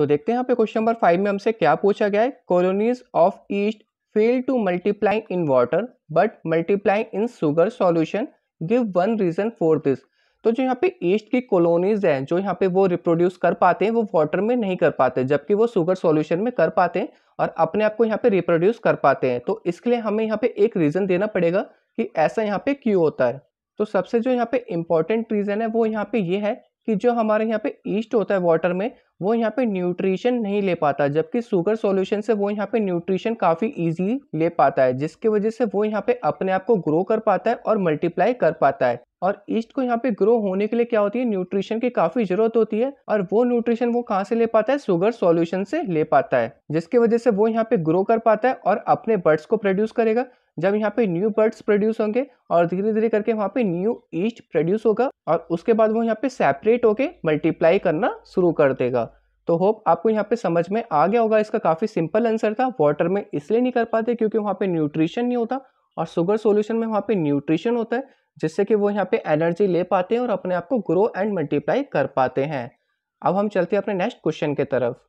तो देखते हैं यहाँ पे क्वेश्चन नंबर फाइव में हमसे क्या पूछा गया है colonies of yeast fail to multiply in water but multiply in sugar solution give one reason for this तो जो यहाँ पे ईस्ट की कॉलोनीज हैं जो यहाँ पे वो रिप्रोड्यूस कर पाते हैं वो वाटर में नहीं कर पाते जबकि वो सुगर सॉल्यूशन में कर पाते हैं और अपने आप को यहाँ पे रिप्रोड्यूस कर पाते हैं तो इसके लिए हमें यहाँ पे एक रीज़न देना पड़ेगा कि ऐसा यहाँ पे क्यों होता है तो सबसे जो यहाँ पे इम्पॉर्टेंट रीज़न है वो यहाँ पे ये यह है कि जो हमारे यहाँ पे ईस्ट होता है वाटर में वो यहाँ पे न्यूट्रिशन नहीं ले पाता जबकि शुगर सॉल्यूशन से वो यहाँ पे न्यूट्रिशन काफ़ी इजी ले पाता है जिसके वजह से वो यहाँ पे अपने आप को ग्रो कर पाता है और मल्टीप्लाई कर पाता है और ईस्ट को यहाँ पे ग्रो होने के लिए क्या होती है न्यूट्रिशन की काफ़ी ज़रूरत होती है और वो न्यूट्रिशन वो कहाँ से ले पाता है सुगर सॉल्यूशन से ले पाता है जिसके वजह से वो यहाँ पे ग्रो कर पाता है और अपने बर्ड्स को प्रोड्यूस करेगा जब यहाँ पे न्यू बर्ड्स प्रोड्यूस होंगे और धीरे धीरे करके वहाँ पे न्यू ईस्ट प्रोड्यूस होगा और उसके बाद वो यहाँ पे सेपरेट होके मल्टीप्लाई करना शुरू कर देगा तो होप आपको यहाँ पे समझ में आ गया होगा इसका काफ़ी सिंपल आंसर था वाटर में इसलिए नहीं कर पाते क्योंकि वहाँ पे न्यूट्रिशन नहीं होता और शुगर सोल्यूशन में वहाँ पे न्यूट्रिशन होता है जिससे कि वो यहाँ पे एनर्जी ले पाते हैं और अपने आप को ग्रो एंड मल्टीप्लाई कर पाते हैं अब हम चलते हैं अपने नेक्स्ट क्वेश्चन के तरफ